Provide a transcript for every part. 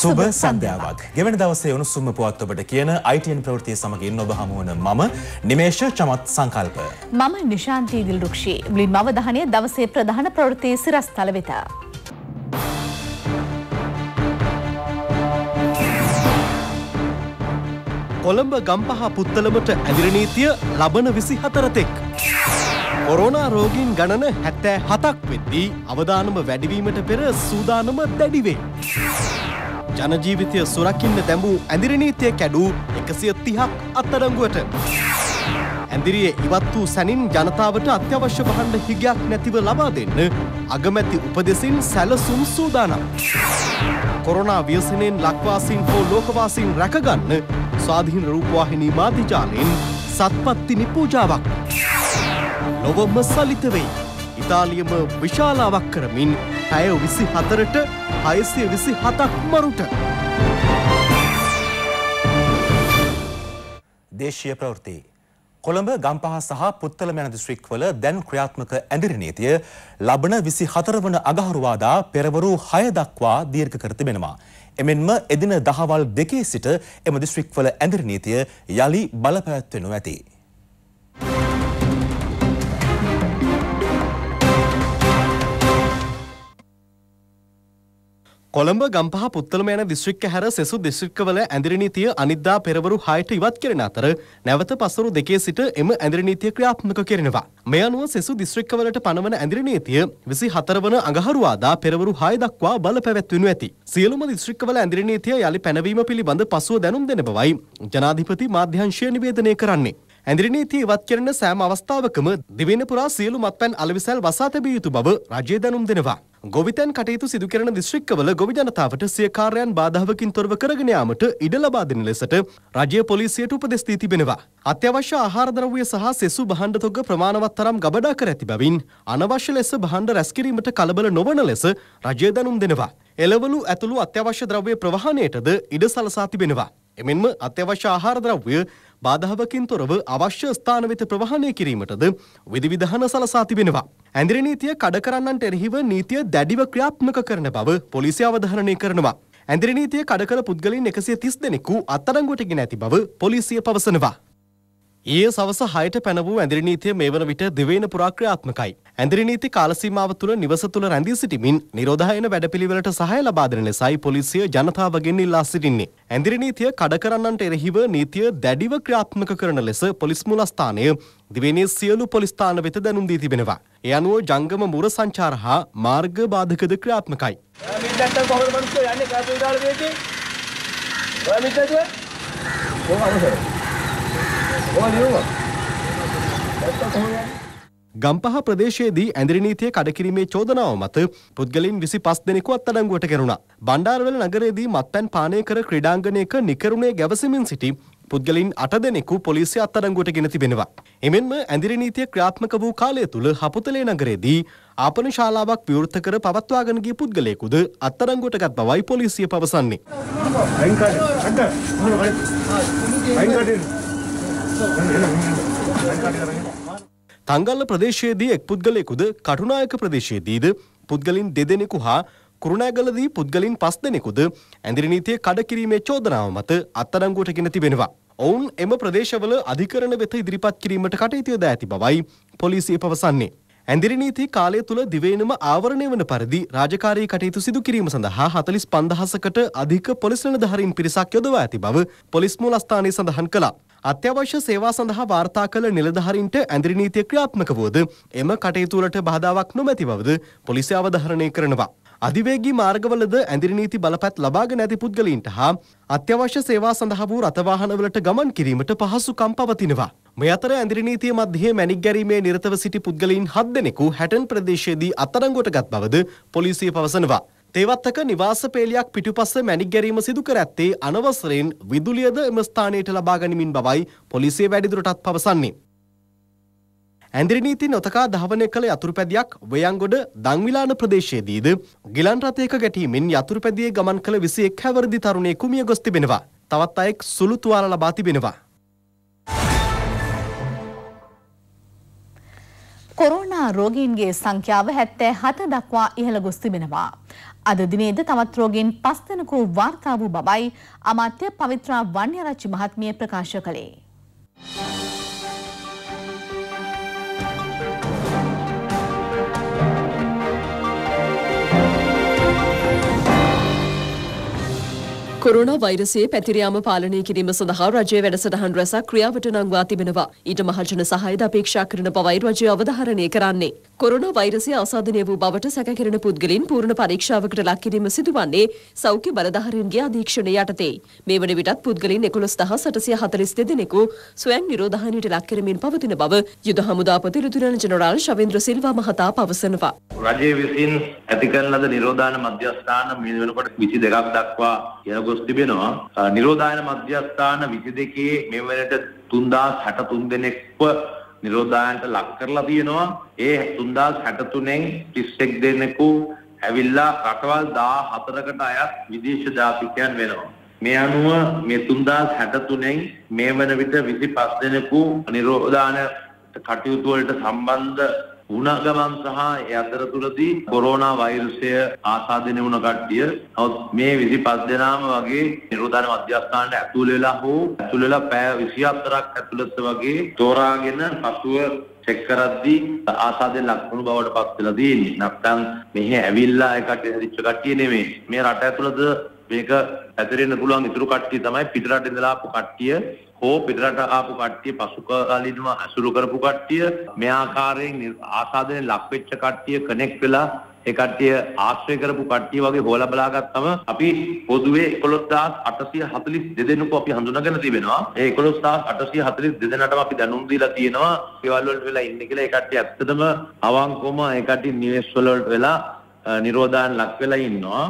සුබ සන්ධ්‍යාවක්. ගෙවන දවසේ උණුසුම පුවත් ඔබට කියන ITN ප්‍රවෘත්තිය සමගින් ඔබ හමු වන මම නිමේෂ චමත් සංකල්ප. මම නිශාන්ති දිල්රුක්ෂි. මුලින්ම අවධානය දවසේ ප්‍රධාන ප්‍රවෘත්ති සිරස්තල වෙත. කොළඹ ගම්පහ පුත්තලමට ඇදිර නීතිය ලබන 24 තෙක්. කොරෝනා රෝගීන් ගණන 77ක් වෙද්දී අවදානම වැඩිවීමට පෙර සූදානම දැඩි වේ. ජනජීවිතය සුරකින්න දැඹූ ඇඳිරිනීතිය කැඩූ එකසිය තිහක් අත්තරංගුවට. ඇඳිරියේ ඉවත් වූ සැනින් ජනතාවට අත්‍යවශ්‍ය බහණ්ඩ හිගයක් නැතිව ලබා දෙන්න අගමැති උපදෙසින් සැලසුම් සූදානම්. කොරනා ව්‍යසනයෙන් ලක්වාසින් හෝ ලෝකවාසින් රැකගන්න ස්වාධීන රූපවාහිනී මාධිජාලයෙන් සත්පත්තිනි පූජාවක්. ලොවම සලිතවෙයි. ඉතාලියම විශාලාවක් කරමින් හැය විසි හතරට හයසිය විසි හතක් මරුට. දේශය ප්‍රවෘති. කොළඹ ගම්පහ සහ පුත්තල මැන දිස්ත්‍රික්වල දැන් ක්‍රියාත්මක ඇඳිරි නීතිය ලබන විසි හතර වන අගහරුවාදා පෙරවරු හය දක්වා දීර්ඝ කර තිබෙනවා. එමෙන්ම එදින දහවල් දෙකේ සිට එම දිස්ත්‍රික්වල ඇඳිරි නීතිය යළි බලපැත්වෙනු ඇති. කොළඹ ගම්පහ පුත්තලම යන දිස්ත්‍රික්ක හැර සෙසු දිස්ත්‍රික්කවල ඇඳිරි නීතිය අනිද්දා පෙරවරු 6ට ඉවත් කෙරෙන අතර නැවත පසුරු දෙකේ සිට එම ඇඳිරි නීතිය ක්‍රියාත්මක කෙරෙනවා. මේ අනුව සෙසු දිස්ත්‍රික්කවලට පනවන ඇඳිරි නීතිය 24 වන අඟහරුවාදා පෙරවරු 6 දක්වා බල පැවැත්වෙනු ඇති. සියලුම දිස්ත්‍රික්කවල ඇඳිරි නීතිය යලි පැනවීම පිළිබඳ පසුව දැනුම් දෙන බවයි ජනාධිපති මාධ්‍යංශය නිවේදනය කරන්නේ. ඇඳිරි නීතිය ඉවත් කරන සෑම අවස්ථාවකම දිවෙන පුරා සියලු මත්පැන් අලවිසල් වසා තැබිය යුතු බව රජය දැනුම් දෙනවා. ගොවිතැන් කටයුතු සිදුකරන දිස්ත්‍රික්කවල ගොවි ජනතාවට සිය කාර්යයන් බාධාවකින් තොරව කරගෙන යාමට ඉඩ ලබා දෙන ලෙසට රජය පොලිසියට උපදෙස් දී තිබෙනවා. අත්‍යවශ්‍ය ආහාර ද්‍රව්‍ය සහ සෙසු භාණ්ඩ තොග ප්‍රමාණවත් තරම් ගබඩා කර ඇති බැවින් අනවශ්‍ය ලෙස භාණ්ඩ රැස් කිරීමට කලබල නොවන ලෙස රජය දැනුම් දෙනවා. එළවලු ඇතුළු අත්‍යවශ්‍ය ද්‍රව්‍ය ප්‍රවාහණයටද ඉඩ සලසා තිබෙනවා. එමෙන්ම අත්‍යවශ්‍ය ආහාර ද්‍රව්‍ය බාධාවකින් තොරව අවශ්‍ය ස්ථාන වෙත ප්‍රවාහනය කිරීමටද විධිවිධාන සලසා තිබෙනවා. ඇඳිරි නීතිය කඩ කරන්නන්ට එරෙහිව නීතිය දැඩිව ක්‍රියාත්මක කරන බව පොලිසිය අවධාරණය කරනවා. ඇඳිරි නීතිය කඩ කළ පුද්ගලයන් 130 දෙනෙකු අත්අඩංගුවට ගෙන ඇති බව පොලිසිය පවසනවා. ඊයේ සවස 6ට පැන වූ ඇඳිරි නීතිය මේ වන විට දිවයින පුරා ක්‍රියාත්මකයි. ඇඳිරි නීති කාල සීමාව තුළ නිවස තුළ රැඳී සිටිමින් නිරෝධායන වැඩපිළිවෙලට සහාය ලබා දෙන ලෙසයි පොලිසිය ජනතාවගෙන් ඉල්ලා සිටින්නේ. ඇඳිරි නීතිය කඩ කරන්නන්ට එරෙහිව නීතිය දැඩිව ක්‍රියාත්මක කරන ලෙස පොලිස් මූලස්ථානය දිවයිනේ සියලු පොලිස් ස්ථාන වෙත දැනුම් දී තිබෙනවා. ඒ අනුව ජංගම මුර සංචාර හා මාර්ග බාධකද ක්‍රියාත්මකයි. මිනිස්සුන්ට කොහොමද මිනිස්සු යන්නේ කාටද දාලා දෙන්නේ? ඔය මිනිස්සුන්ට කොහොමද? ගම්පහ ප්‍රදේශයේදී ඇඳරි නීතිය කඩකිරීමේ චෝදනාව මත පුද්ගලයින් 25 දෙනෙකු අත්අඩංගුවට කෙරුණා. බණ්ඩාරවල නගරයේදී මත්පැන් පානය කර ක්‍රීඩාංගණයක නිකරුණේ ගැවසමින් සිටි පුද්ගලින් අට දෙනෙකු පොලිසිය අත්අඩංගුවට ගෙන තිබෙනවා. එමෙන්ම ඇඳිරි නීතිය ක්‍රියාත්මක වූ කාලය තුළ හපුතලේ නගරයේදී ආපන ශාලාවක් විවෘත කර පවත්වාගෙන ගිය පුද්ගලයෙකුද අත්අඩංගුවට ගත් බවයි පොලිසිය පවසන්නේ. තංගල්ල ප්‍රදේශයේදී එක් පුද්ගලයෙකුද කටුනායක ප්‍රදේශයේදීද පුද්ගලින් දෙදෙනෙකු හා කුරුණෑගලදී පුද්ගලින් පස් දෙනෙකුද ඇඳිරිනීතිය කඩ කිරීමේ චෝදනාව මත අත්අඩංගුවටගෙන තිබෙනවා. ඔවුන් එම ප්‍රදේශවල අධිකරණ වෙත ඉදිරිපත් කිරීමට කටයුතු යොදා ඇති බවයි පොලිසිය පවසන්නේ. ඇඳිරිනීති කාලය තුළ දිවයිනම ආවරණය වන පරිදි රාජකාරී කටයුතු සිදු කිරීම සඳහා හතලිස් පන්දහසකට අධික පොලිස් නිලධාරීන් පිරිසක් යොදවා ඇති බව පොලිස් මූලස්ථානය සඳහන් කළා. අත්‍යවශ්‍ය සේවා සඳහා වාර්තා කළ නිලධහරින්ට ඇඳරි නීතිය ක්‍රියාත්මක වුවද එම කටයුතුවලට බාධාවක් නොමැති බවද පොලිසිය අවධාරණය කරනවා. අධිවේගී මාර්ගවලද ඇඳරි නීති බලපැත් ලබාගෙන නැති පුද්ගලයින්ට හා අත්‍යවශ්‍ය සේවා සඳහා වූ රථවාහනවලට ගමන් කිරීමට පහසුකම් පවතිනවා. මේ අතර ඇඳරි නීතිය මධ්‍යයේ මැණික් ගැරීමේ නිරතව සිටි පුද්ගලයින් 7 දෙනෙකු හැටන් ප්‍රදේශයේදී අත්අඩංගුවට ගත් බවද පොලිසිය පවසනවා. තේවත්තක නිවාස පේලියක් පිටුපස්ස මැණික් ගැරීම සිදු කර ඇත්තේ අනවසරයෙන් විදුලියද එම ස්ථානයට ලබා ගනිමින් බවයි පොලිසිය වැඩිදුරටත් පවසන්නේ. ඇඳිරි නීති නොතකා ධාවනය කළ යතුරුපැදියක් වයංගොඩ දංවිලාන ප්‍රදේශයේදීද ගිලන් රථයක ගැටීමෙන් යතුරුපැදියේ ගමන් කළ 21 හැවරදි තරුණයෙකු මිය ගොස් තිබෙනවා. තවත් අයෙක් සුළු තුවාල ලබා තිබෙනවා. කොරෝනා රෝගීන්ගේ සංඛ්‍යාව 77 දක්වා ඉහළ ගොස් තිබෙනවා. අද දිනේද තවත් රෝගීන් පස් දෙනෙකු වාර්තා වූ බවයි අමාත්‍ය පවිත්‍රා වන්‍යරච්චි මහත්මිය ප්‍රකාශ කළේ. කොරුණ වෛරසයේ පැතිරයාම පාලනය කිරීම සඳහා රජය වැඩසටහන් රැසක් ක්‍රියාවට නංවා තිබෙනවා. ඊට මහජන සහයද අපේක්ෂා කරන බවයි රජය අවධාරණය කරන්නේ. කොරුණ වෛරසය ආසාධනය වූ බවට සැකකිරෙන පුද්ගලින් පූර්ණ පරීක්ෂාවකට ලක් කිරීම සිදුවන්නේ සෞඛ්‍ය බලධාරීන්ගේ අධීක්ෂණය යටතේ. මේ වන විටත් පුද්ගලින් 11842 දෙනෙකු ස්වයං නිරෝධායනයට ලක් කරමින් පවතින බව යුද හමුදාපති ලුතුරන් ජෙනරාල් ශවේන්ද්‍ර සිල්වා මහතා පවසනවා. රජය විසින් ඇති කරන ලද නිරෝධායන මධ්‍යස්ථාන මේ වෙනකොට 22ක් දක්වා යනකොට ගොස් තිබෙනවා නිරෝධායන මධ්‍යස්ථාන 22 මෙවැනට 3063 දෙනෙක්ව නිරෝධායනට ලක් කරලා තියෙනවා. ඒ 3063න් 31 දෙනෙකු ඇවිල්ලා රටවල් 14කට අයත් විදේශ ජාතිකයන් වෙනවා. මේ අනුව මේ 3063න් මේ වන විට 25 දෙනෙකු නිරෝධායන කටයුතු වලට සම්බන්ධ වුණ ගමන් සහ ඒ අතරතුරදී කොරෝනා වෛරසය ආසාදනය වුණ කට්ටිය නමුත් මේ 25 දෙනාම වගේ නිරෝධාන මධ්‍යස්ථානට ඇතුල් වෙලා හෝ ඇතුල් වෙලා පැය 24ක් ඇතුළත වගේ තෝරාගෙන පසුව චෙක් කරද්දී ආසාදෙන් ලක්වුණු බවට පත් වෙලා තියෙන්නේ. නැත්නම් මෙහි ඇවිල්ලා ඒ කට්ටිය හදිච්ච කට්ටිය නෙමෙයි. මේ රට ඇතුළත මේක ඇතරෙන්න පුළුවන් ඉතුරු කට්ටිය තමයි පිටරට ඉඳලා ආපු කට්ටිය හෝ පිටරට ආපු කට්ටිය පසු කාලීනව අසුරු කරපු කට්ටිය මේ ආකාරයෙන් ආසාදනයේ ලක් වෙච්ච කට්ටිය කනෙක්ට් වෙලා ඒ කට්ටිය ආශ්‍රය කරපු කට්ටිය වගේ හොයලා බලාගත්තම අපි පොදුවේ 11842 දෙනෙකු අපි හඳුනාගෙන තිබෙනවා. ඒ 11842 දෙනාටම අපි දැනුම් දීලා තියෙනවා. ගෙවල් වලට වෙලා ඉන්නේ කියලා ඒ කට්ටිය ඇත්තටම අවංකවම ඒ කට්ටිය නිවෙස් වලට වෙලා නිරෝධායන ලක් වෙලා ඉන්නවා.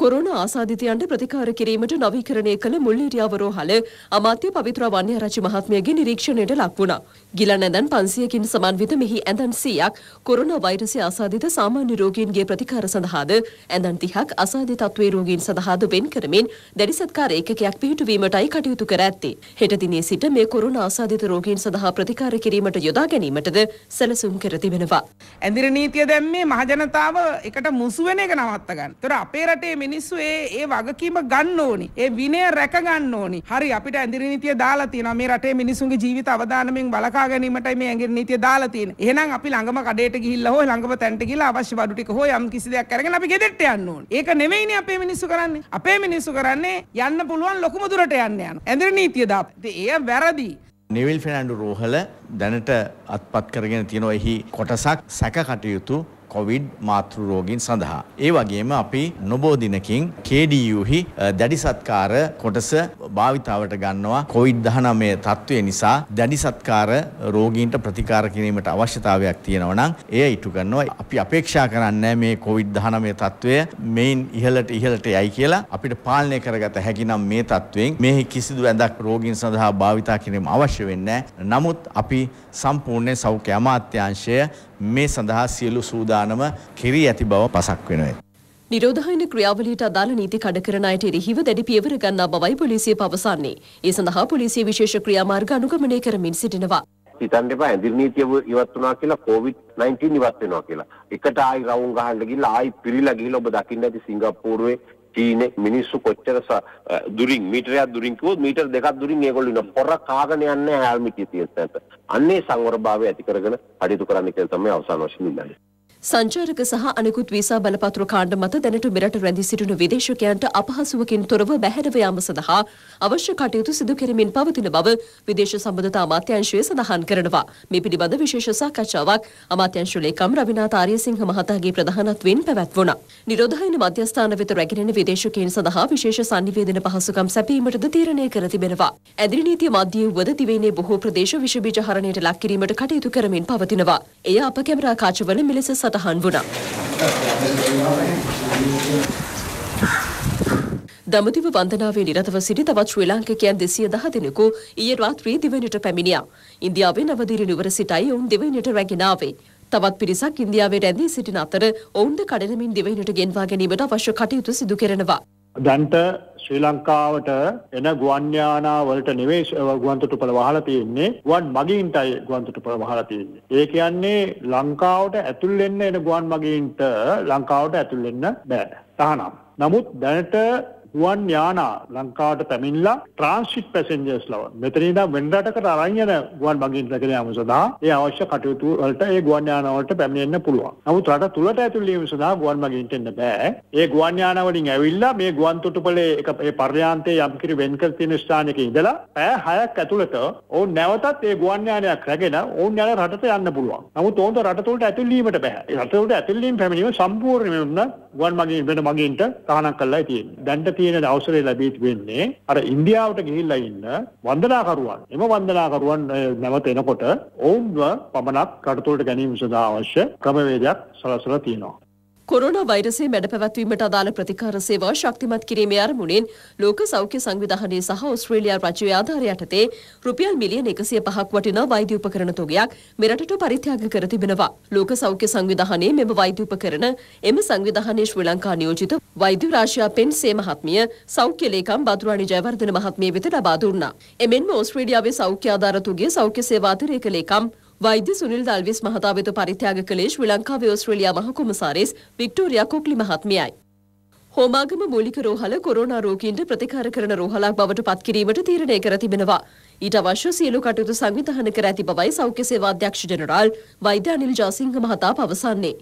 කොරුණ ආසාධිතයන්ට ප්‍රතිකාර කිරීමට නවීකරණය කළ මුල්ලේරියාව රෝහල අමාත්‍ය පවිත්‍ර වන්‍යරාජ මහත්මියගේ නිරීක්ෂණයට ලක් වුණා. ගිලනැදන් පන්සියකින් සමන්විත මෙහි ඇඳන් සීයක් කොරුණ වෛරසය ආසාධිත සාමාන්‍ය රෝගීන්ගේ ප්‍රතිකාර සඳහාද ඇඳන් තිහක් අසාධි තත්වේ රෝගීන් සඳහාද වෙන් කරමින් දැඩි සත්කාර ඒකකයක් පිහිටුවීමටයි කටයුතු කර ඇත්තේ. හෙට දිනේ සිට මේ කොරුණ ආසාධිත රෝගීන් සඳහා ප්‍රතිකාර කිරීමට යොදා ගැනීමටද සැලසුම් කර තිබෙනවා. ඇඳිර නීතිය දැම්මේ මහජනතාව එකට මුසු වෙන එක නවත්ත ගන්න. ඒතර අපේ රටේ මිනිස්සු ඒ ඒ වගකීම ගන්න ඕනි. ඒ විනය රැක ගන්න ඕනි. හරි අපිට ඇඳිරි නීතිය දාලා තියෙනවා. මේ රටේ මිනිසුන්ගේ ජීවිත අවදානමෙන් වළකා ගැනීමටයි මේ ඇඳිරි නීතිය දාලා තියෙන්නේ. එහෙනම් අපි ළඟම කඩේට ගිහිල්ලා හෝ ළඟම තැනට ගිහිල්ලා අවශ්‍ය බඩු ටික හෝ යම් කිසි දෙයක් අරගෙන අපි ගෙදෙට්ට යන්න ඕනි. ඒක නෙමෙයිනේ අපේ මිනිස්සු කරන්නේ. අපේ මිනිස්සු කරන්නේ යන්න පුළුවන් ලොකුම දුරට යන්න යනවා. ඇඳිරි නීතිය දාපන්. ඒ වැරදි. නිවිල් ෆෙනන්ඩු රෝහල දැනට අත්පත් කරගෙන තියෙන එහි කොටසක් සැක කටයුතු කොවිඩ් මාතෘ රෝගීන් සඳහා. ඒ වගේම අපි නොබෝ දිනකින් KDUහි දැඩි සත්කාර කොටස භාවිතාවට ගන්නවා කොවිඩ් 19 තත්ත්වය නිසා දැඩි සත්කාර රෝගීන්ට ප්‍රතිකාර කිරීමට අවශ්‍යතාවයක් තියෙනවා නම් එය ඉටු කරනවා. අපි අපේක්ෂා කරන්නේ මේ කොවිඩ් 19 තත්ත්වය මේන් ඉහළට ඉහළට යයි කියලා අපිට පාලනය කරගත හැකි නම් මේ තත්ත්වයෙන් මෙහි කිසිදු ඇඳක් රෝගීන් සඳහා භාවිතා කිරීම අවශ්‍ය වෙන්නේ නැහැ. නමුත් අපි සම්පූර්ණ සෞඛ්‍ය අමාත්‍යාංශය මේ සඳහා සියලු සූදානම කිරී ඇති බව පසක් වෙනවා. නිරෝධායන ක්‍රියාවලියට අදාළ නීති කඩ කරන අයට එරෙහිව දැඩි පියවර ගන්නා බවයි පොලිසිය පවසන්නේ. ඒ සඳහා පොලිසිය විශේෂ ක්‍රියාමාර්ග අනුගමනය කරමින් සිටිනවා. හිතන්න එපා ඇඳිල් නීතිය ඉවත් වුණා කියලා කොවිඩ් 19 ඉවත් වෙනවා කියලා. එකට ආයි රවුම් ගහන්න ගිහිල්ලා ආයි පිරිලා ගිහිල්ලා ඔබ දකින්න ඇති සිංගප්පූරුවේ චීනේ මිනිස්සු කොච්චර දුරින් මීටරයක් දුරින් කිව්වොත් මීටර දෙකක් දුරින් ඒගොල්ලෝ ඉන්න පොර කාගෙන යන්නේ හැල්මිටිය තියෙන තැනට. අන්නේ සංවරභාවය ඇති කරගෙන කටයුතු කරන්න කියලා තමයි අවසාන වශයෙන් ඉල්ලන්නේ. සංචාරක සහ අනෙකුත් වීසා බලපත්‍ර කාණ්ඩ මත දැනට මෙරට රැඳී සිටින විදේශිකයන්ට අපහසුවකින් තොරව බැහැරව යාම සඳහා අවශ්‍ය කටයුතු සිදු කිරීමෙන් පවතින බව විදේශ සම්බන්ධතා අමාත්‍යාංශය සඳහන් කරනවා. මේ පිළිබඳ විශේෂ සාකච්ඡාවක් අමාත්‍යංශ ලේකම් රවිනාථ ආරියසිංහ මහතාගේ ප්‍රධානත්වයෙන් පැවැත්වුණා. නිරෝධායන මධ්‍යස්ථාන වෙත රැගෙන විදේශකයන් සඳහා විශේෂ සංනිවේදන පහසුකම් සැපීමටද තීරණය කර තිබෙනවා. ඇදිරි නීතිය මධ්‍යයේ වුවද දිවයිනේ බොහෝ ප්‍රදේශ විෂබීජ හරණයට ලක් කිරීමට කටයුතු කරමින් පවතිනවා. එය අප කැමරා කාචවල මෙලෙස සට සටහන් වුණා. දමදිව වන්දනාවේ නිරතව සිටි තවත් ශ්‍රී ලාංකිකයන් දෙසිය දහ දෙනෙකු ඊයේ රාත්‍රී දිවයිනට පැමිණියා. ඉන්දියාවේ නවදිරි නුවර සිටයි ඔවුන් දිවයිනට රැගෙනාවේ. තවත් පිරිසක් ඉන්දියාවේ රැඳී සිටින අතර ඔවුන්ද කඩනමින් දිවයිනට ගෙන්වා ගැනීමට අවශ්‍ය කටයුතු සිදු කරනවා. දැන්ට ශ්‍රී ලංකාවට එන ගුවන්්‍යානා වලට නිවේශ ගුවන්තොටුපළ වහලා තියෙන්නේ ගුවන් මගීන්ටයි ගුවන්තොටුපළ වහලා තියෙන්නේ. ඒ කියන්නේ ලංකාවට ඇතුල් වෙන්න එන ගුවන් මගීන්ට ලංකාවට ඇතුල් වෙන්න බෑ. තහනම්. නමුත් දැනට රුවන් යානා ලංකාවට පැමිණලා ට්‍රාන්ස්ිට් පැසෙන්ජර්ස් ලව මෙතනිට වෙන්රටකට අරංයන ගුවන් බගින් රැකනයාම සඳහා ඒ අවශ්‍ය කටයුතු වලට ඒ ගුවන් යානාවලට පැමිණෙන්න පුළුවන්. නමුත් රට තුලට ඇතුළේම සඳහා ගුවන් බගින්ට එන්න බෑ. ඒ ගුවන් යාන වලින් ඇවිල්ලා මේ ගුවන් තොටුපළේ එක ඒ පර්යාන්තයේ යම්කිසි වෙන්කර තියෙන ස්ථානයක ඉඳලා පැය 6ක් ඇතුළත ඔවුන් නැවතත් ඒ ගුවන් යානයක් රැගෙන ඔවුන් යන රටට යන්න පුළුවන්. නමුත් ඔවුන්ට රට තුලට ඇතුළේීමට බෑ. රට තුලට ඇතුළේීම පැමිණීම සම්පූර්ණයෙන්ම ගුවන් මගින් වෙන මගින්ට තහනම් කරලා තියෙන්නේ. දැන්ට තියෙන අවසරය ලැබී තිබෙන්නේ අර ඉන්දියාවට ගිහිල්ලා ඉන්න වන්දනාකරුවන්. එම වන්දනාකරුවන් නැවත එනකොට ඔවුන්ව පමණක් රටතොලට ගැනීම සඳහා අවශ්‍ය ක්‍රමවේදයක් සලසලා තියෙනවා. කොරෝනා වෛරසයේ මැඩපැවැත්වීමට අදාළ ප්‍රතිකාර සේවා ශක්තිමත් කිරීමේ අරමුණින් ලෝක සෞඛ්‍ය සංවිධානයේ සහ ඔස්ට්‍රේලියා රජයේ ආධාරය යටතේ රුපියල් මිලියන 105ක් වටිනා වෛද්‍ය උපකරණ තොගයක් මෙරටට පරිත්‍යාග කර තිබෙනවා. ලෝක සෞඛ්‍ය සංවිධානයේ මෙම වෛද්‍ය උපකරණ එම සංවිධානයේ ශ්‍රී ලංකා නියෝජිත වෛද්‍ය රාශියා පෙන්සේ මහත්මිය සෞඛ්‍ය ලේකම් බදුරාණි ජයවර්ධන මහත්මිය වෙත ලබා දුන්නා. එමෙන්ම ඔස්ට්‍රේලියාවේ සෞඛ්‍ය ආධාර තුගේ සෞඛ්‍ය සේවා අතිරේක ලේකම් වෛද්‍ය සුනිල් දල්විස් මහතා වෙත පරිත්‍යාග කළේ ශ්‍රී ලංකාවේ ඕස්ට්‍රේලියා මහකොමසාරිස් වික්ටෝරියා කොක්ලි මහත්මියයි. හෝමාගම මූලික රෝහල කොරෝනා රෝගීන්ට ප්‍රතිකාර කරන රෝහලක් බවට පත් කිරීමට තීරණය කර තිබෙනවා. ඊට අවශ්‍ය සියලු කටයුතු සංවිධානය කර ඇති බවයි සෞඛ්‍ය සේවා අධ්‍යක්ෂ ජෙනරාල් වෛද්‍ය අනිල් ජාසිංහ මහතා පවසන්නේ.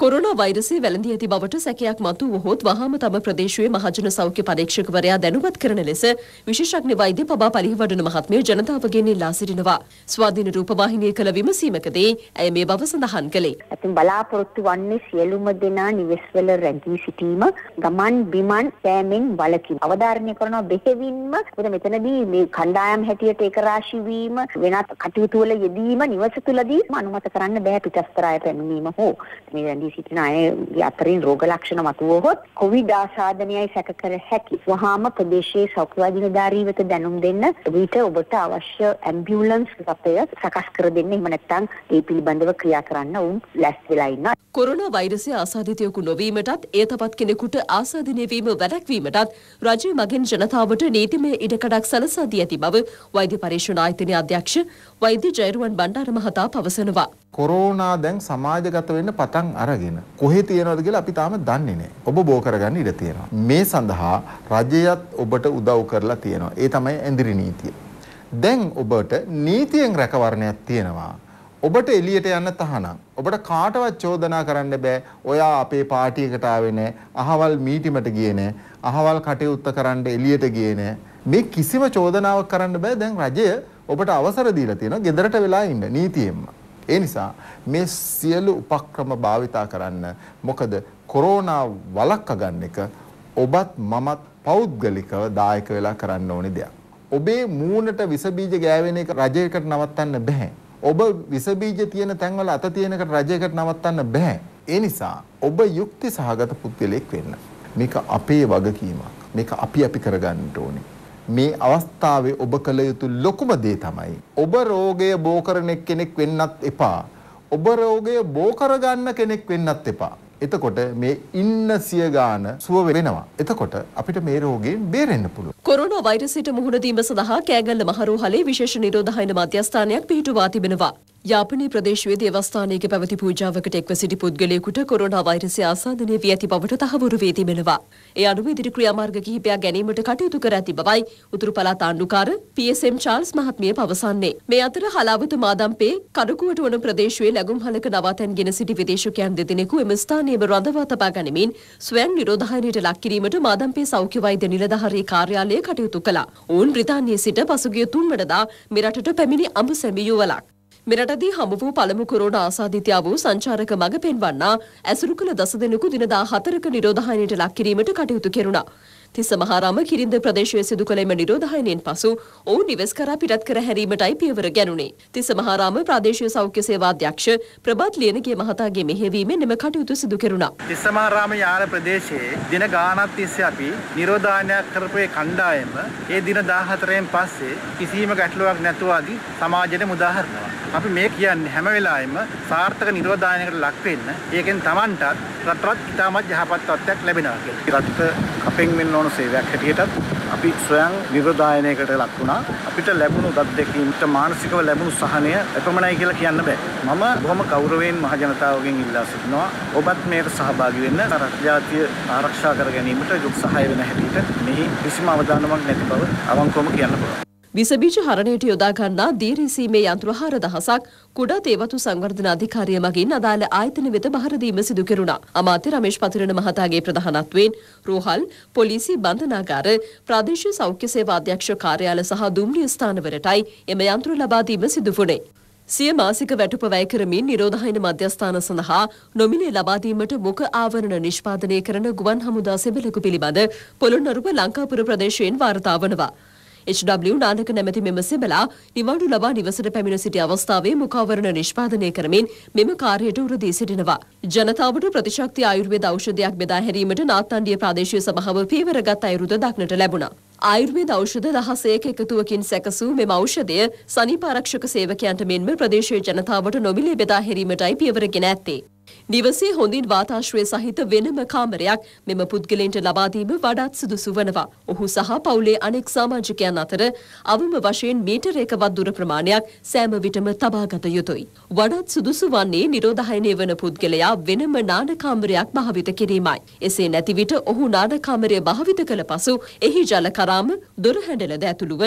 කොරෝනා වෛරසය වැළඳී ඇති බවට සැකයක් මතු වුවහොත් වහාම තම ප්‍රදේශයේ මහජන සෞඛ්‍ය පරීක්ෂකවරයා දැනුවත් කරන ලෙස විශේෂඥ වෛද්‍ය පබා පරිවඩන මහත්මිය ජනතාවගෙන් ඉල්ලා සිටිනවා. ස්වාධීන රූපවාහිනිය කළ විමසීමකදී ඇය මේ බව සඳහන් කළේ. ඇතුන් බලාපොරොත්තු වන්නේ සියලුම දෙනා නිවෙස්වල රැඳී සිටීම, ගමන් බිමන් සෑමෙන් වළකින් අවධාරණය කරනවා බෙහෙවින්ම. මොකද මෙතනදී මේ කණ්ඩායම් හැටියට ඒකරාශී වීම, වෙනත් කටයුතු වල යෙදීම නිවස තුලදී අනුමත කරන්න බෑ පිටස්තරාය පැමිණීම හෝ මේ රැඳී පිහිටින අය අතරින් රෝග ලක්ෂණ මතුවහොත් කොවිඩ් ආසාදනයයි සැක කර හැකි. වහාම ප්‍රදේශයේ සෞඛ්‍යවාදී නිලධාරී වෙත දැනුම් දෙන්න විට ඔබට අවශ්‍ය ඇම්බියුලන්ස් අපය සකස් කර දෙන්න එහෙම නැත්නම් ඒ පිළිබඳව ක්‍රියා කරන්න උන් ලැස් වෙලා ඉන්නවා. කොරෝනා වෛරසය ආසාදිතයෙකු නොවීමටත් එය තවත් කෙනෙකුට ආසාදනය වීම වැළැක්වීමටත් රජය මගින් ජනතාවට නීතිමය ඉඩකඩක් සලසා දී ඇති බව වෛද්‍ය පරීක්ෂණ ආයතනයේ අධ්‍යක්ෂ වෛද්‍ය ජයරුවන් බණ්ඩාර මහතා පවසනවා. කොරෝනා දැන් සමාජගත වෙන්න පටන් අරගෙන කොහේ තියෙනවද කියලා අපි තාම දන්නේ නැහැ. ඔබ බෝ කරගන්න ඉඩ තියෙනවා. මේ සඳහා රජයත් ඔබට උදව් කරලා තියෙනවා. ඒ තමයි ඇඳිරි නීතිය. දැන් ඔබට නීතියෙන් රැකවරණයක් තියෙනවා. ඔබට එළියට යන්න තහනම්. ඔබට කාටවත් චෝදනා කරන්න බෑ. ඔයා අපේ පාටියකට ආවේ නෑ. අහවල් මීටිමට ගියේ නෑ. අහවල් කටයුත්ත කරන්න එළියට ගියේ නෑ. මේ කිසිම චෝදනාවක් කරන්න බෑ. දැන් රජය ඔබට අවසර දීලා තියෙනවා. ගෙදරට වෙලා ඉන්න නීතියෙන්ම. ඒ නිසා මේ සියලු උපක්‍රම භාවිතා කරන්න මොකද කොරෝනා වළක්වා ගන්න එක ඔබත් මමත් පෞද්ගලිකව දායක වෙලා කරන්න ඕනේ දෙයක්. ඔබේ මූණට විස බීජ ගෑවෙන එක රජයකට නවත්තන්න බෑ. ඔබ විස බීජ තියෙන තැන්වල අත තියෙනකට රජයකට නවත්තන්න බෑ. ඒ නිසා ඔබ යුක්ති සහගත පුද්ගලෙක් වෙන්න. මේක අපේ වගකීමක්. මේක අපි අපි කරගන්න ඕනේ. මේ අවස්ථාවේ ඔබ කළ යුතු ලොකුම දේ තමයි ඔබ රෝගය බෝ කරන කෙනෙක් වෙන්නත් එපා. ඔබ රෝගය බෝ කරගන්න කෙනෙක් වෙන්නත් එපා. එතකොට මේ ඉන්න සිය ගාන සුව වෙනවා. එතකොට අපිට මේ රෝගයෙන් බේරෙන්න පුළුවන්. කොරෝනා වෛරසයට මුහුණ දීම සඳහා කෑගල්ල මහරෝහලේ විශේෂ නිරෝධායන මධ්‍යස්ථානයක් පිහිටුවා තිබෙනවා. යාපනයේ ප්‍රදේශයේ දේවස්ථානයක පැවති පූජාවකට එක්ව සිටි පුද්ගලයෙකුට කොරෝනා වෛරසය ආසාදනය වී ඇති බවට තහවුරු වී තිබෙනවා. ඒ අනුව ඉදිරි ක්‍රියාමාර්ග කිහිපයක් ගැනීමට කටයුතු කර ඇති බවයි උතුරු පළාත් ආණ්ඩුකාර PSM චාල්ස් මහත්මිය පවසන්නේ. මේ අතර හලාවත මාදම්පේ කඩකුවට වන ප්‍රදේශයේ ලැබුම් හලක නවාතැන්ගෙන සිටි විදේශිකයන් දෙදෙනෙකු එම ස්ථානයේම රඳවා තබා ගැනීමෙන් ස්වයං නිරෝධායනයට ලක් කිරීමට මාදම්පේ සෞඛ්‍ය වෛද්‍ය නිලධාරී කාර්යාලය කටයුතු කළා. ඔවුන් බ්‍රිතාන්‍යයේ සිට පසුගිය 3 වෙනිදා මෙරටට පැමිණි අඹ සැමියුවලක් මෙරටදී හමු වූ පළමු කොරෝනා ආසාදිතයා වූ සංචාරක මඟ පෙන්වන්නා ඇසුරු කළ දස දෙනෙකු දිනදා හතරක නිරෝධායනයට ලක් කිරීමට කටයුතු කෙරුණා. තිස්ස මහාරාම කිරින්ද ප්‍රදේශයේ සිදු කළෙම නිරෝධායනයෙන් පසු ඔවුන් නිවෙස් කරා පිටත් කර හැරීමටයි පියවර ගැනුණේ. තිස්ස මහාරාම ප්‍රාදේශීය සෞඛ්‍ය සේවා අධ්‍යක්ෂ ප්‍රබත් ලියනගේ මහතාගේ මෙහෙවීමෙන් මෙම කටයුතු සිදු කෙරුණා. තිස්ස මහාරාම යාල ප්‍රදේශයේ දින ගාණක් තිස්සේ අපි නිරෝධායනයක් කරපු ඒ කණ්ඩායම ඒ දින 14න් පස්සේ කිසිම ගැටලුවක් නැතුව අදි සමාජයට මුදාහරිනවා. අපි මේ කියන්නේ හැම වෙලාවෙම සාර්ථක නිරෝධායනයකට ලක් වෙන්න. ඒකෙන් Tamanටත් රටටත් ඉතාමත් යහපත් තත්ත්වයක් ලැබෙනවා කියලා. රටට කපෙන් වෙන්න ඕන සේවයක් හැටියටත් අපි ස්වයං නිර්දායනයකට ලක් වුණා. අපිට ලැබුණු දත් දෙකින්ට මානසිකව ලැබුණු සහනය එපමණයි කියලා කියන්න බෑ. මම බොහොම ගෞරවයෙන් මහ ජනතාවගෙන් ඉල්ලා සිටිනවා. ඔබත් මේකට සහභාගී වෙන්න රටජාතිය ආරක්ෂා කර ගැනීමට සහාය වෙන හැටියට මෙහි කිසිම අවදානමක් නැති බව අවංකවම කියන්න පුළුවන්. විසබීජ හරණයට යොදාගන්නා දීරීසීමේ යන්ත්‍ර හාර දහසක් කුඩා තේවතු සංවර්ධන අධිකාරිය මගින් අදාළ ආයතන වෙත බහරදීම සිදු කෙරුණා. අමාත්‍ය රමේෂ් පතිරණ මහතාගේ ප්‍රධානත්වයෙන් රෝහල්, පොලිසි බන්ධනාගාර, ප්‍රාදේශීය සෞඛ්‍ය සේවා අධ්‍යක්ෂ කාර්යාල සහ දුම්රිය ස්ථානවලටයි එම යන්ත්‍ර ලබා දීම සිදු වුණේ. සිය මාසික වැටුප වැය කරමින් නිරෝධායන මධ්‍යස්ථාන සඳහා නොමිලේ ලබා දීමට මුඛ ආවරණ නිෂ්පාදනය කරන ගුවන් හමුදා සෙබළකු පිළිබඳ පොළොන්නරුව ලංකාපුර ප්‍රදේශයෙන් වාර්තා වනවා. HW නානක නැමැති මෙම සෙබලා නිවාඩු ලබා නිවසට පැමිණ සිටි අවස්ථාවේ මුඛාවරණ නිෂ්පාදනය කරමින් මෙම කාර්යයට උරදී සිටිනවා. ජනතාවට ප්‍රතිශක්ති ආයුර්වේද ඖෂධයක් බෙදා හැරීමට නාත්තණ්ඩිය ප්‍රාදේශීය සභාව පීවරගත් අයුරුද දක්නට ලැබුණා. ආයුර්වේද ඖෂධ දහසයක එකතුවකින් සැකසූ මෙම ඖෂධය සනීපාරක්ෂක සේවකයන්ට මෙන්ම ප්‍රදේශයේ ජනතාවට නොමිලේ බෙදා හැරීමටයි පියවර ගෙන ඇත්තේ. නිවසේ හොඳින් වාතාශ්‍රය සහිත වෙනම කාමරයක් මෙම පුද්ගලයන්ට ලබා දීම වඩාත් සුදුසු වනවා. ඔහු සහ පවුලේ අනෙක් සමාජිකයන් අතර අවම වශයෙන් මීටර එකවත් දුර ප්‍රමාණයක් සෑම විටම තබා ගත යුතුයි. වඩාත් සුදුසු වන්නේ නිරෝධායනය වන පුද්ගලයා වෙනම නාන කාමරයක් භාවිත කිරීමයි. එසේ නැති විට ඔහු නාන කාමරය භාවිත කළ පසු එහි ජල කරාම දොර හැඬලද ඇතුළුව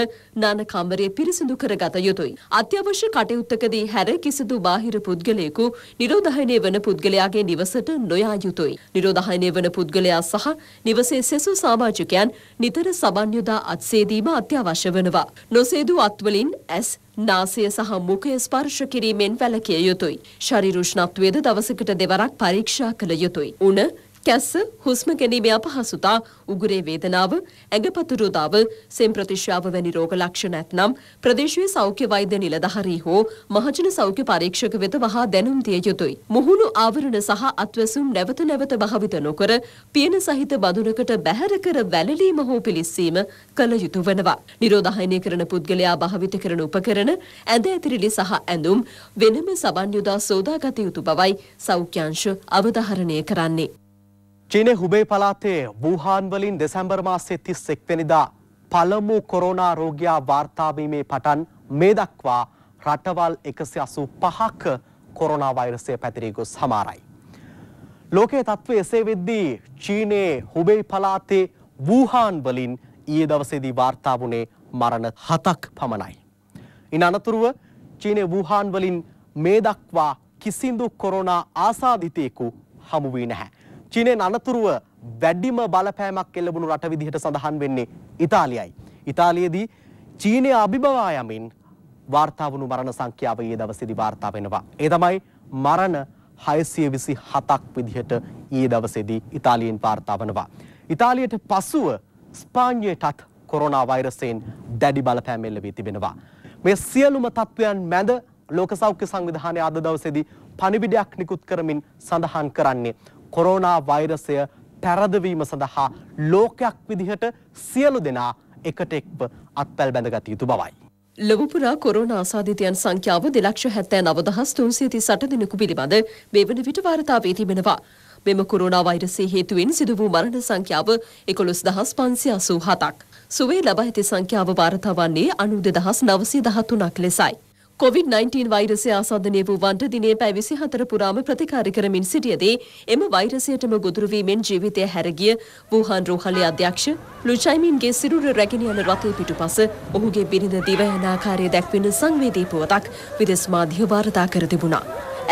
නාන කාමරය පිරිසිදු කරගත යුතුයි. අත්‍යවශ්‍ය කටයුත්තකදී හැර කිසිදු බාහිර පුද්ගලයෙකු නිරෝධායනය වන පුද්ගලයා පුද්ගලයාගේ නිවසට නොයා යුතුයි. නිරෝධහයනය වන පුද්ගලයා සහ නිවසේ සෙසු සාමාජිකයන් නිතර සබන් යොදා අත්සේදීම අත්‍යවශ්‍ය වනවා. නොසේදූ අත්වලින් ඇස් නාසය සහ මුඛය ස්පර්ශ කිරීමෙන් වැළකිය යුතුයි. ශරීරුෂ්ණත්වයද දවසකට දෙවරක් පරීක්ෂා කළ යුතුයි. උණ කැස්ස, හුස්ම ගැනීමේ අපහසුතා, උගුරේ වේදනාව, ඇඟපතුරුදාව, සෙම්ප්‍රතිශ්‍යාව වැනි රෝග ලක්ෂණ ඇතනම් ප්‍රදේශීය සෞඛ්‍ය වෛද්‍ය නිලධාරී හෝ මහජන සෞඛ්‍ය පරීක්ෂක වෙත වහා දැනුම් දිය යුතුයි. මුහුණු ආවරණ සහ අත්වැසුම් නැවත නැවත භාවිත නොකර පියන සහිත බඳුනකට බැහැර කර වැළලීම හෝ පිලිස්සීම කළ යුතු වෙනවා. නිරෝධායනය කරන පුද්ගලයා භාවිත කරන උපකරණ ඇඳ ඇතිරිලි සහ ඇඳුම් වෙනම සබන් යුදා සෝදාගත යුතු බවයි සෞඛ්‍යංශ අවධාරණය කරන්නේ. චීනය හුබේ පලාතේ වූහාන්වලින් දෙසැම්බර් මාසේ තිස් එක්වෙනිදා පළමු කොරෝනා රෝගයා වාර්තාාවීමේ පටන් මේ දක්වා රටවල් එකසි අසු පහක කොරොනාවෛරසය පැතිරී ගොස් හමාරයි. ලෝකයේ තත්ත්ව එසේ වෙද්දී චීනයේ හුබෙයි පලාතේ වූහාන්වලින් ඒ දවසේදී වාර්තා වුණේ මරණ හතක් පමණයි. ඉන් අනතුරුව චීනය වූහාන්වලින් මේ දක්වා කිසිදු කොරොනා ආසාධිතයකු හමුුවී නැහැ. චීනයෙන් අනතුරුව වැඩිම බලපෑමක් එල්ලබුණු රට විදිහට සඳහන් වෙන්නේ ඉතාලියයි. ඉතාලියේදී චීනය අභිබවා යමින් වාර්තා වුණු මරණ සංඛ්‍යාව ඊයේ දවසේදී වාර්තා වෙනවා. ඒ තමයි මරණ 627ක් විදිහට ඊයේ දවසේදී ඉතාලියෙන් වාර්තා වෙනවා. ඉතාලියට පසුව ස්පාඤ්ඤයටත් කොරෝනා වෛරසයෙන් දැඩි බලපෑම් එල්ලවී තිබෙනවා. මේ සියලුම තත්ත්වයන් මැද ලෝක සෞඛ්‍ය සංවිධානය අද දවසේදී පණිවිඩයක් නිකුත් කරමින් සඳහන් කරන්නේ කොරෝනා වෛරසය පැරදවීම සඳහා ලෝකයක් විදිහට සියලු දෙනා එකට එක්ව අත්වැල් බැඳගත යුතු බවයි. ලොවපුරා කොරෝන ආසාධිතයන් සංඛ්‍යාව දෙලක්ෂ හැත්තෑ නවදහස් තුන්සියති සට දෙනෙකු පිළිබඳ මෙවන විට වාර්තාවේ තිබෙනවා. මෙම කොරෝනා වෛරසය හේතුවෙන් සිදු වූ මරණ සංඛ්‍යාව එකොළොස් දහස් පන්සි අසූ හතක්. සුවේ ලබ ඇති සංඛ්‍යාව වාර්තා වන්නේ අනුද දහස් නවසී දහතුනක් ලෙසයි. කොවිD-19 වෛරසය ආසාදනය වූවන්ට දිනේ පැය 24 පුරාම ප්‍රතිකාර කරමින් සිටියදී එම වෛරසයටම ගොදුරු වීමෙන් ජීවිතය හැරගිය වූහාන් රෝහලේ අධ්‍යක්ෂ ලුචයිමින්ගේ සිරුර රැගෙන යන රථය පිටුපස ඔහුගේ බිරිඳ දිව යන ආකාරය දක්වන සංවේදී පුවතක් විදෙස් මාධ්‍ය වාර්තා කර තිබුණා.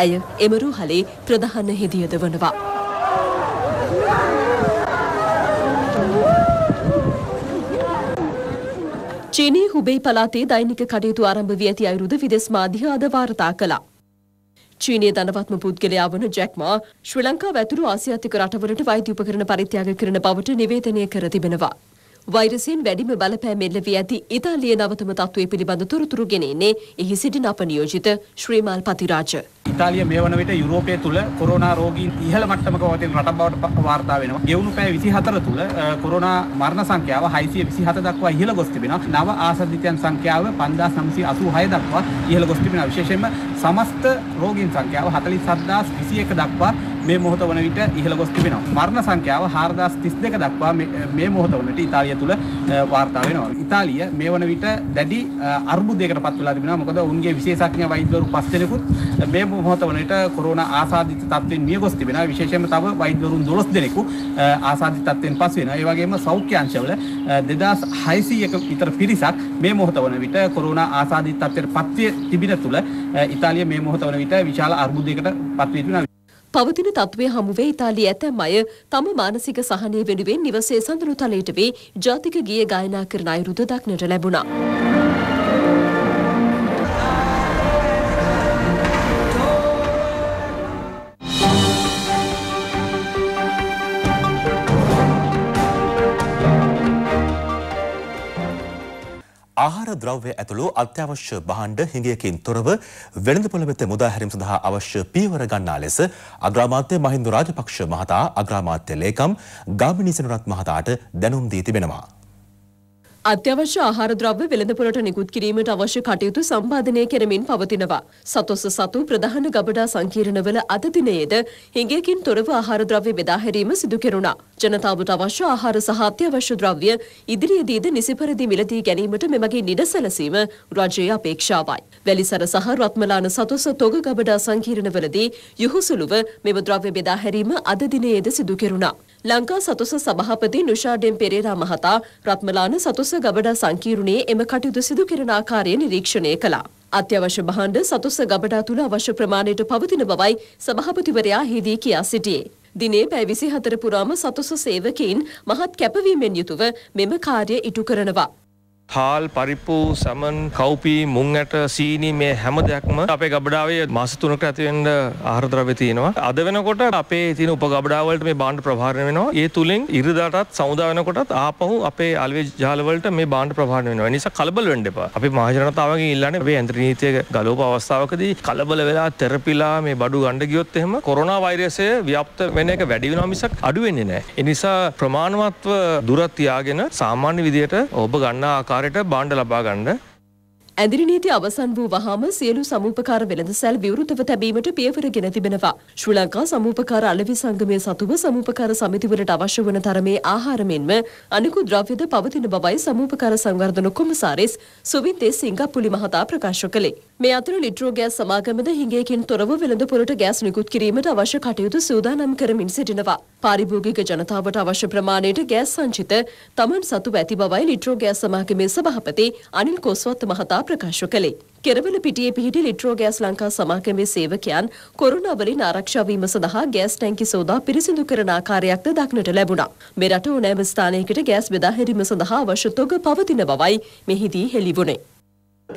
ඇය එම රෝහලේ ප්‍රධාන හෙදියද වනවා. චීනයේ හුබෙයි පළාතේ දෛනික කටයුතු ආරම්භ වී ඇති අයුරුද විදෙස් මාධ්‍ය අද වාර්තා කළා. චීනයේ ධනවත්ම පුද්ගලයා වන ජැක්මා ශ්‍රී ලංකාව ඇතුළු ආසියාතික රටවලට වෛද්‍ය උපකරණ පරිත්‍යාග කරන බවට නිවේදනය කර තිබෙනවා. වෛරසයෙන් වැඩිම බලපෑම් එල්ලවී ඇති ඉතාලියේ නවතම තත්ත්වය පිළිබඳ තොරතුරු ගෙනෙන්නේ එහි සිටින අප නියෝජිත ශ්‍රීමල් පතිරාජ. ඉතාලිය මේ වන විට යුරෝපය තුළ කොරෝනා රෝගීන් ඉහළ මට්ටමක පවතින රටක් බවට වාර්තා වෙනවා. ගෙවුණු පැය 24 තුළ කොරෝනා මරණ සංඛ්‍යාව 627 දක්වා ඉහළ ගොස් තිබෙනවා. නව ආසාදිතයන් සංඛ්‍යාව 5986 දක්වා ඉහළ ගොස් තිබෙනවා. විශේෂයෙන්ම සමස්ත රෝගීන් සංඛ්‍යාව 47021 දක්වා මේ මොහොත වන විට ඉහළ ගොස් තිබෙනවා. මරණ සංඛ්‍යාව 4032 දක්වා මේ මොහොත වනට ඉතාලිය තුල වාර්තා වෙනවා. ඉතාලිය මේ වන විට දැඩි අර්බුදයකට පත් වෙලා තිබෙනවා. මොකද ඔවුන්ගේ විශේෂඥ වෛද්‍යවරු පස් දෙනෙකුත් මේ මොහොත වන විට කොරෝනා ආසාදිත තත්ත්වෙන් මිය ගොස් තිබෙනවා. විශේෂයෙන්ම තව වෛද්‍යවරුන් 12 දෙනෙකු ආසාදිත තත්ත්වෙන් පස් වෙනවා. ඒ වගේම සෞඛ්‍ය අංශවල 2600ක විතර පිරිසක් මේ මොහොත වන විට කොරෝනා ආසාදිත තත්ත්වයට පත්ව තිබෙන තුල ඉතාලිය මේ මොහොත වන විට විශාල අර්බුදයකට පත් වී තිබෙනවා. පවතින තත්ත්වය හමුවේ ඉතාලි ඇතැම් අය තම මානසික සහනය වෙනුවෙන් නිවසේ සඳුරු තලයට වේ ජාතික ගිය ගායනා කරන අයුරුද දක්නට ලැබුණා. ආහාර ද්‍රව්‍ය ඇතුළු අත්‍යවශ්‍ය භාණ්ඩ හිඟයකින් තොරව වෙළඳපොළ වෙත මුදාහැරීම සඳහා අවශ්‍ය පියවර ගන්නා ලෙස අග්‍රාමාත්‍ය මහින්ද රාජපක්ෂ මහතා අග්‍රාමාත්‍ය ලේකම් ගාමිණී සෙනරත් මහතාට දැනුම් දී තිබෙනවා. අත්‍යවශ්‍ය ආහාර ද්‍රව්‍ය වෙළඳපොළට නිකුත් කිරීමට අවශ්‍ය කටයුතු සම්පාදනය කෙරමින් පවතිනවා. සතොස්ස සතු ප්‍රධාන ගබඩා සංකීර්ණවල අද දිනයේද හිඟයකින් තොරව ආහාර ද්‍රව්‍ය බෙදා හැරීම සිදු කෙරුණා. ජනතාවට අවශ්‍ය ආහාර සහ අත්‍යවශ්‍ය ද්‍රව්‍ය ඉදිරියේදීද නිසිපරිදි මිලදී ගැනීමට මෙමගින් ඉඩ සැලසීම රජයේ අපේක්ෂාවයි. වැලිසර සහ රත්මලාන සතොස්ස තොග ගබඩා සංකීර්ණවලදී යුහුසුලුව මෙම ද්‍රව්‍ය බෙදා හැරීම අද දිනයේද සිදු කෙරුණා. ලංකා සතුස සභාපති නුෂාඩෙම් පෙරේරා මහතා රත්මලාන සතුස ගබඩා සංකීර්ණයේ එම කටයුතු සිදු කෙරෙන ආකාරය නිරීක්ෂණය කළා. අත්‍යවශ්‍ය භාණ්ඩ සතුස ගබඩා තුළ අවශ්‍ය ප්‍රමාණයට පවතින බවයි සභාපතිවරයා හිදී කියා සිටියේ. දිනේ පැය විසි හතර පුරාම සතුස සේවකයින් මහත් කැපවීමෙන් යුතුව මෙම කාර්ය ඉටු කරනවා. හාල් පරිප්පු සැමන් කව්පී මුං ඇට සීනී මේ හැම දෙයක්ම අපේ ගබඩාවේ මස තුනකට ඇතිවෙන්න ආහාරද්‍රව්‍ය තියෙනවා. අද වෙනකොට අපේ තියෙන උපගබඩාවලට මේ බාණ්ඩ ප්‍රභාරණය වෙනවා. ඒ තුලින් ඉරිදාටත් සමුදා වෙනකොටත් ආපහු අපේ අලුවේ ජාලවලට මේ බාණ්ඩ ප්‍රභාරණය වෙනවා. ඒ නිසා කලබල වෙන්න එපා. අපි මහජනතාවගෙන් ඉල්ලන්නේ අපේ යන්ත්‍ර නීතිය ගලවපු අවස්ථාවකදී කලබල වෙලා තෙරපිලා මේ බඩු ගන්න ගියොත් එහෙම කොරෝනා වෛරසය ව්‍යාප්ත වෙන එක වැඩි වෙනවා මිසක් අඩු වෙන්නේ නැහැ. ඒ නිසා ප්‍රමාණවත්ව දුර තියාගෙන සාමාන්‍ය විදියට ඔබ ගන්න ආකාරය වාරයට බාණ්ඩ ලබා ගන්න. ඇදිරි නීති අවසන් වූ වහාම සියලු සමූපකාර වෙළඳසැල් විවෘතව තැබීමට පියවර ගෙන තිබෙනවා. ශ්‍රී ලංකා සමූපකාර අලෙවි සංගමය සතුව සමූපකාර සමිතිවලට අවශ්‍ය වන තරමේ ආහාර මෙන්ම අනිකුත් ද්‍රව්‍යද පවතින බවයි සමූපකාර සංවර්ධන කොමසාරිස් සුවින්තේ සිංගප්පුලි මහතා ප්‍රකාශ කළේ. මේ අතර ලිට්‍රෝ ගෑස් සමාගමද හිඟයකින් තොරව වෙළඳපොළට ගෑස් නිකුත් කිරීමට අවශ්‍ය කටයුතු සූදානම් කරමින් සිටිනවා. පාරිභෝගික ජනතාවට අවශ්‍ය ප්‍රමාණයට ගෑස් සංචිත තමන් සතු ඇති බවයි ලිට්‍රෝ ගෑස් සමාගමේ සභාපති අනිල් කොස්වත්ත මහතා ප්‍රකාශ කළේ. කෙරවල පිටියේ පිහිටි ලිට්‍රෝ ගෑස් ලංකා සමාගමේ සේවකයන් කොරුණා වලින් ආරක්ෂා වීම සඳහා ගෑස් ටැංකි සෝදා පිරිසිදු කරන ආකාරයක්ද දක්නට ලැබුණා. මෙරට ඕනෑම ස්ථානයකට ගෑස් බෙදා හැරීම සඳහා අවශ්‍ය තොග පවතින බවයි මෙහිදී හෙළි වුණේ.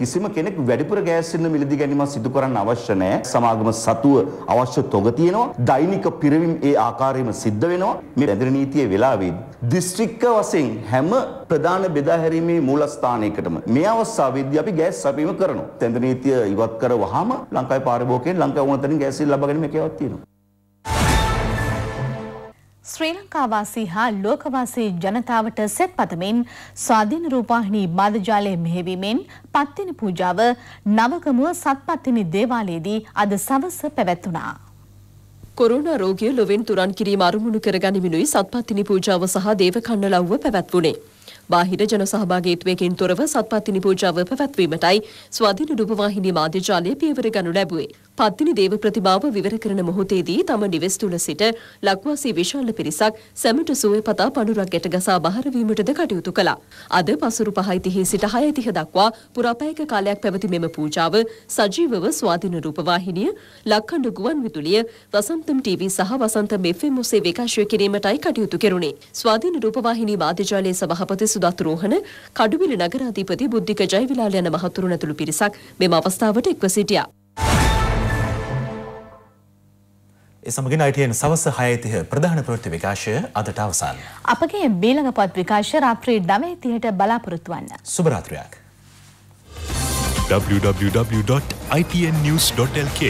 කිසිම කෙනෙක් වැඩිපුර ගෑස්සින්න මිලදී ගැනීමක් සිදු කරන්න අවශ්‍ය නැහැ. සමාගම සතුව අවශ්‍ය තොග තියෙනවා. දෛනික පිරවීම ඒ ආකාරයෙන්ම සිද්ධ වෙනවා. මේ බැඳර නීතියේ වෙලාවේදී දිස්ත්‍රික්ක වශයෙන් හැම ප්‍රධාන බෙදා හැරීමේ මූලස්ථානයකටම මේ අවස්ථාවේදී අපි ගෑස් සපීම කරනවා. තෙන්ද නීතිය ඉවත් කරවහම ලංකාවේ පාරිභෝගිකයන් ලංකාව වුණ තැනින් ගෑස් සිල් ලබා ගැනීම හැකියාවක් තියෙනවා. ශ්‍රී ලංකාවාසී හා ලෝකවාසී ජනතාවට සෙත් පතමින් ස්වාධීන රූපාහිනී බාධජාලය මෙහෙවීමෙන් පත්තිනි පූජාව නවකමුව සත්පත්තිනි දේවාලයේදී අද සවස පැවැත්වුණා. කොරුණා රෝගිය ලොවෙන් තුරන් කිරීම අරමුණු කරගනිමිනුයි සත්පත්තිනි පූජාව සහ දේවකන්නලව්ව පැවැත්වුණේ. බාහිර ජන සහභාගීත්වයකින් තොරව සත්පත්තිනි පූජාව පැවැත්වීමටයි ස්වාධීන රූපවාහිනී මාධ්‍යජාලය පියවර ගනු ලැබුවේ. පත්තිනි දේව ප්‍රතිභාව විවර කරන මොහොතේදී තම නිවෙස් තුළ සිට ලක්වාසී විශාල පිරිසක් සැමට සුවේ පතා පඳුරක් ගැට ගසා බහරවීමටද කටයුතු කළා. අද පසුරු 5:30 සිට 6:30 දක්වා පුරාපෑයක කාලයක් පැවති මෙම පූජාව සජීවව ස්වාධීන රූපවාහිනිය, ලක්කඩ ගුවන් විදුලිය, වසන්තම් TV සහ වසන්තම් FM ඔස්සේ විකාශය කිරීමටයි කටයුතු කෙරුණේ. ස්වාධීන රූපවාහිනී වාදිජාලයේ සභාපති සුදත් රෝහණ, කඩුවිල නගර අධිපති බුද්ධික ජයවිලාල යන මහතුරුන් ඇතුළු පිරිසක් මෙම අවස්ථාවට එක්ව සිටියා. සමගෙන අයටයෙන් සවස හයතිහ ප්‍රධාන ප්‍රෘති විකාශය අදට අවසන්. අපගේ බීලඟ පොත් විකාශ රාත්‍රී නවේතියට බලාපොරොත්තුවන්න. සුභරාත්‍රයක්. www.ipnnews.lk